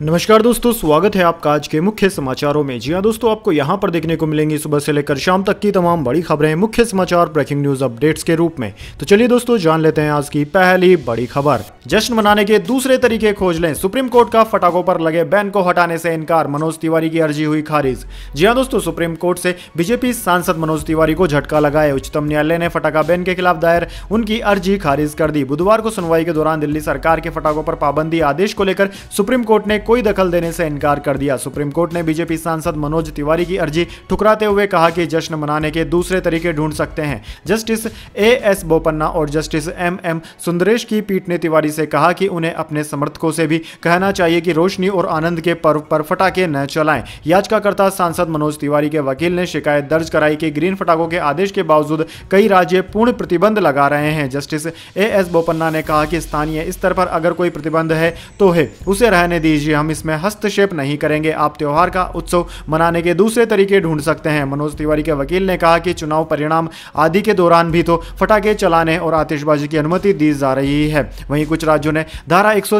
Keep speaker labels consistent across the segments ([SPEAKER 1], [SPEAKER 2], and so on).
[SPEAKER 1] नमस्कार दोस्तों स्वागत है आपका आज के मुख्य समाचारों में जी हाँ दोस्तों आपको यहाँ पर देखने को मिलेंगी सुबह से लेकर शाम तक की तमाम बड़ी खबरें मुख्य समाचार ब्रेकिंग न्यूज अपडेट्स के रूप में तो चलिए दोस्तों जान लेते हैं आज की पहली बड़ी खबर जश्न मनाने के दूसरे तरीके खोज लें सुप्रीम कोर्ट का फटाखों पर लगे बैन को हटाने से इनकार मनोज तिवारी की अर्जी हुई खारिज जी हाँ दोस्तों सुप्रीम कोर्ट से बीजेपी सांसद मनोज तिवारी को झटका लगाए उच्चतम न्यायालय ने फटाखा बैन के खिलाफ दायर उनकी अर्जी खारिज कर दी बुधवार को सुनवाई के दौरान दिल्ली सरकार के फटाखों पर पाबंदी आदेश को लेकर सुप्रीम कोर्ट ने कोई दखल देने से इनकार कर दिया सुप्रीम कोर्ट ने बीजेपी सांसद मनोज तिवारी की अर्जी ठुकराते हुए कहा कि जश्न मनाने के दूसरे तरीके ढूंढ सकते हैं जस्टिस ए एस बोपन्ना और जस्टिस एम एम सुंदरेश की पीठ ने तिवारी से कहा कि उन्हें अपने समर्थकों से भी कहना चाहिए कि रोशनी और आनंद के पर्व पर फटाखे न चलाएं याचिकाकर्ता सांसद मनोज तिवारी के वकील ने शिकायत दर्ज कराई कि ग्रीन फटाखों के आदेश के बावजूद कई राज्य पूर्ण प्रतिबंध लगा रहे हैं जस्टिस ए एस बोपन्ना ने कहा कि स्थानीय स्तर पर अगर कोई प्रतिबंध है तो है उसे रहने दीजिए हम इसमें हस्तक्षेप नहीं करेंगे आप त्यौहार का उत्सव मनाने के दूसरे तरीके ढूंढ सकते हैं मनोज तिवारी के वकील ने कहा कि चुनाव परिणाम आदि के दौरान भी तो फटाखे चलाने और आतिशबाजी की अनुमति दी जा रही है वहीं कुछ राज्यों ने धारा एक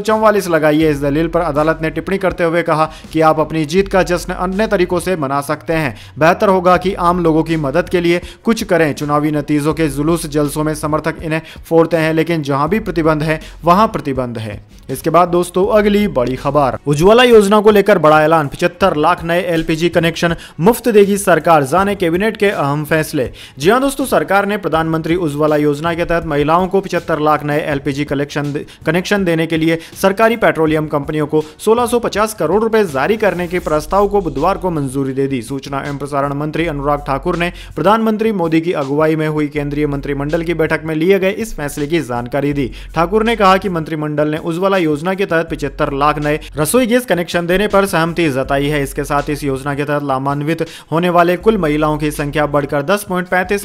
[SPEAKER 1] लगाई है इस दलील पर अदालत ने टिप्पणी करते हुए कहा कि आप अपनी जीत का जश्न अन्य तरीकों से मना सकते हैं बेहतर होगा कि आम लोगों की मदद के लिए कुछ करें चुनावी नतीजों के जुलूस जलसों में समर्थक इन्हें फोड़ते हैं लेकिन जहां भी प्रतिबंध है वहां प्रतिबंध है इसके बाद दोस्तों अगली बड़ी खबर उज्ज्वला योजना को लेकर बड़ा ऐलान पिछहत्तर लाख नए एलपीजी कनेक्शन मुफ्त देगी सरकार जाने कैबिनेट के अहम फैसले जी हाँ दोस्तों सरकार ने प्रधानमंत्री उज्ज्वला योजना के तहत महिलाओं को पिछहत्तर लाख नए एलपीजी कनेक्शन कनेक्शन देने के लिए सरकारी पेट्रोलियम कंपनियों को 1650 करोड़ रुपए जारी करने के प्रस्ताव को बुधवार को मंजूरी दे दी सूचना एवं प्रसारण मंत्री अनुराग ठाकुर ने प्रधानमंत्री मोदी की अगुवाई में हुई केंद्रीय मंत्रिमंडल की बैठक में लिए गए इस फैसले की जानकारी दी ठाकुर ने कहा कि मंत्रिमंडल ने उज्ज्वला योजना के तहत पिछहत्तर लाख नए रसोई रसोई गैस कनेक्शन देने पर सहमति जताई है इसके साथ इस योजना के तहत लाभान्वित होने वाले कुल महिलाओं की संख्या बढ़कर दस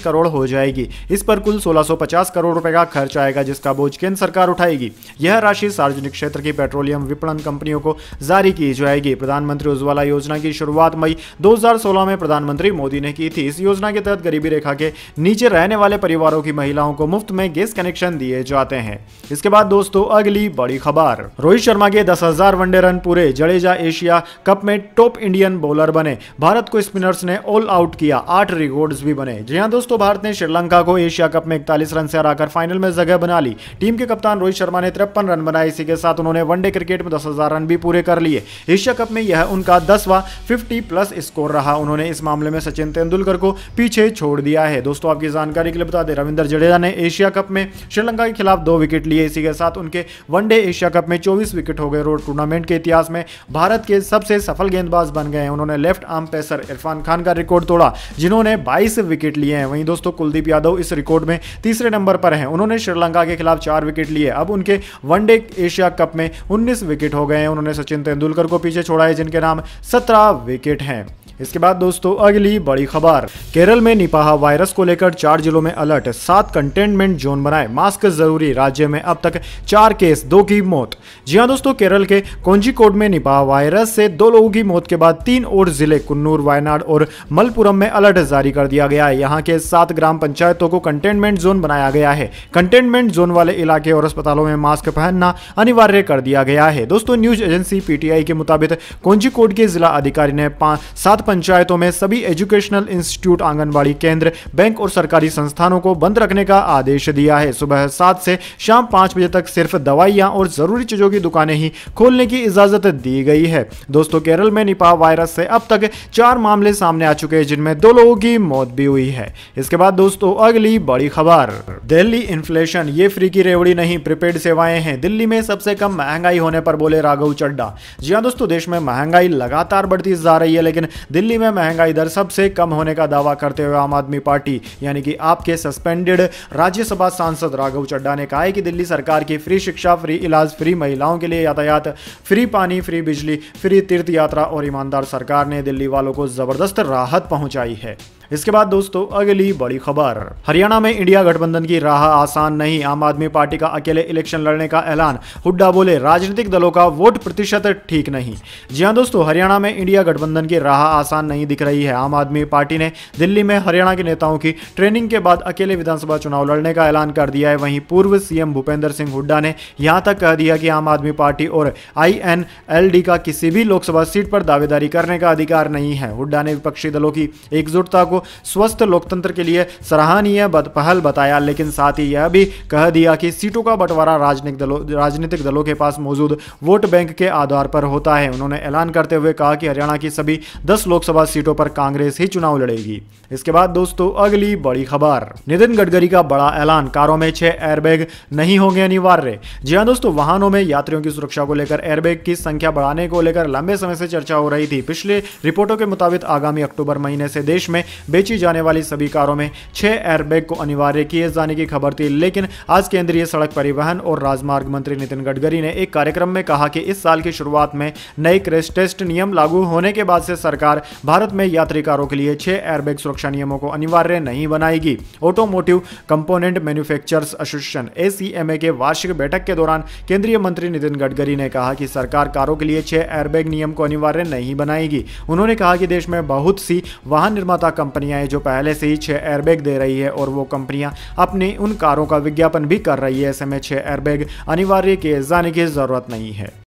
[SPEAKER 1] करोड़ हो जाएगी इस पर कुल 1650 करोड़ रुपए का खर्च आएगा जिसका बोझ केंद्र सरकार उठाएगी यह राशि सार्वजनिक क्षेत्र की पेट्रोलियम विपणन कंपनियों को जारी की जाएगी प्रधानमंत्री उज्ज्वला योजना की शुरुआत मई 2016 में प्रधानमंत्री मोदी ने की थी इस योजना के तहत गरीबी रेखा के नीचे रहने वाले परिवारों की महिलाओं को मुफ्त में गैस कनेक्शन दिए जाते हैं इसके बाद दोस्तों अगली बड़ी खबर रोहित शर्मा के दस हजार वनडे रन पूरे जडेजा एशिया कप में टॉप इंडियन बॉलर बने भारत को स्पिनर्स ने ऑल आउट किया आठ रिकॉर्ड भी बने जी हाँ दोस्तों भारत ने श्रीलंका को एशिया कप में इकतालीस रन से हराकर फाइनल में जगह बना ली टीम के कप्तान रोहित शर्मा ने तिरपन रन बनाए इसी के साथ उन्होंने वनडे क्रिकेट में दस रन भी पूरे कर लिए एशिया कप में यह उनका दसवा फिफ्टी प्लस स्कोर रहा उन्होंने इस मामले में सचिन तेंदुलकर को पीछे छोड़ दिया है दोस्तों आपकी जानकारी के लिए बता दें रविंद्र जडेजा ने एशिया कप में श्रीलंका के खिलाफ दो विकेट लिए इसी के साथ उनके वनडे एशिया कप में 24 विकेट हो गए रोड टूर्नामेंट के इतिहास इतिहास में भारत के सबसे सफल गेंदबाज बन गए हैं उन्होंने left arm pacer Irfan Khan का रिकॉर्ड तोड़ा जिन्होंने बाईस विकेट लिए हैं वहीं दोस्तों कुलदीप यादव इस रिकॉर्ड में तीसरे नंबर पर हैं उन्होंने श्रीलंका के खिलाफ चार विकेट लिए अब उनके वनडे एशिया कप में उन्नीस विकेट हो गए हैं उन्होंने सचिन तेंदुलकर को पीछे छोड़ा है जिनके नाम सत्रह विकेट हैं इसके बाद दोस्तों अगली बड़ी खबर केरल में निपाह वायरस को लेकर चार जिलों में अलर्ट सात कंटेनमेंट जोन बनाए मास्क जरूरी राज्य में अब तक चार केस दो की मौत जी हाँ दोस्तों केरल के कोंजीकोड में निपाह वायरस से दो लोगों की मौत के बाद तीन और जिले कुन्नूर वायनाड और मलपुरम में अलर्ट जारी कर दिया गया है यहाँ के सात ग्राम पंचायतों को कंटेनमेंट जोन बनाया गया है कंटेनमेंट जोन वाले इलाके और अस्पतालों में मास्क पहनना अनिवार्य कर दिया गया है दोस्तों न्यूज एजेंसी पीटीआई के मुताबिक कोंजीकोड के जिला अधिकारी ने सात पंचायतों में सभी एजुकेशनल इंस्टीट्यूट आंगनबाड़ी केंद्र बैंक और सरकारी संस्थानों को बंद रखने का आदेश दिया है सुबह सात से शाम पांच बजे तक सिर्फ दवाइयां और जरूरी चीज़ों की दुकानें ही खोलने की इजाज़त दी गई है दोस्तों केरल में निपा वायरस से अब तक चार मामले सामने आ चुके हैं जिनमें दो लोगों की मौत भी हुई है इसके बाद दोस्तों अगली बड़ी खबर दिल्ली इन्फ्लेशन ये फ्री की रेवड़ी नहीं प्रीपेड सेवाएं हैं दिल्ली में सबसे कम महंगाई होने पर बोले राघव चड्डा जी हाँ दोस्तों देश में महंगाई लगातार बढ़ती जा रही है लेकिन दिल्ली में महंगाई दर सबसे कम होने का दावा करते हुए आम आदमी पार्टी यानी कि आपके सस्पेंडेड राज्यसभा सांसद राघव चड्डा ने कहा है कि दिल्ली सरकार की फ्री शिक्षा फ्री इलाज फ्री महिलाओं के लिए यातायात फ्री पानी फ्री बिजली फ्री तीर्थ यात्रा और ईमानदार सरकार ने दिल्ली वालों को जबरदस्त राहत पहुंचाई है इसके बाद दोस्तों अगली बड़ी खबर हरियाणा में इंडिया गठबंधन की राह आसान नहीं आम आदमी पार्टी का अकेले इलेक्शन लड़ने का ऐलान हुड्डा बोले राजनीतिक दलों का वोट प्रतिशत ठीक नहीं जी हाँ दोस्तों हरियाणा में इंडिया गठबंधन की राह आसान नहीं दिख रही है आम आदमी पार्टी ने दिल्ली में हरियाणा के नेताओं की ट्रेनिंग के बाद अकेले विधानसभा चुनाव लड़ने का ऐलान कर दिया है वहीं पूर्व सीएम भूपेंद्र सिंह हुड्डा ने यहां तक कह दिया कि आम आदमी पार्टी और आईएनएलडी का किसी भी लोकसभा सीट पर दावेदारी करने का अधिकार नहीं है हुड्डा ने विपक्षी दलों की एकजुटता को स्वस्थ लोकतंत्र के लिए सराहनीय पहल बताया लेकिन साथ ही यह भी कह दिया कि सीटों का बंटवारा राजनीतिक दलों राजनीतिक दलों के पास मौजूद वोट बैंक के आधार पर होता है उन्होंने ऐलान करते हुए कहा कि हरियाणा की सभी दस लोकसभा सीटों पर कांग्रेस ही चुनाव लड़ेगी इसके बाद दोस्तों अगली बड़ी खबर नितिन गडकरी का बड़ा ऐलान कारों में छह एयरबैग नहीं होंगे अनिवार्य जी हाँ दोस्तों वाहनों में यात्रियों की सुरक्षा को लेकर एयरबैग की संख्या बढ़ाने को लेकर लंबे समय से चर्चा हो रही थी पिछले रिपोर्टों के मुताबिक आगामी अक्टूबर महीने से देश में बेची जाने वाली सभी कारों में छह एयरबैग को अनिवार्य किए जाने की खबर थी लेकिन आज केंद्रीय सड़क परिवहन और राजमार्ग मंत्री नितिन गडकरी ने एक कार्यक्रम में कहा कि इस साल की शुरुआत में नए क्रेश टेस्ट नियम लागू होने के बाद से सरकार भारत में यात्री कारों के लिए छह एयरबैग सुरक्षा नियमों को अनिवार्य नहीं बनाएगी automotive component manufacturers association ACMA के वार्षिक बैठक के दौरान केंद्रीय मंत्री नितिन गडकरी ने कहा कि सरकार कारों के लिए छह एयरबैग नियम को अनिवार्य नहीं बनाएगी उन्होंने कहा कि देश में बहुत सी वाहन निर्माता कंपनी कंपनियां हैं जो पहले से ही छः एयरबैग दे रही है और वो कंपनियां अपनी उन कारों का विज्ञापन भी कर रही है ऐसे में छः एयरबैग अनिवार्य किए जाने की ज़रूरत नहीं है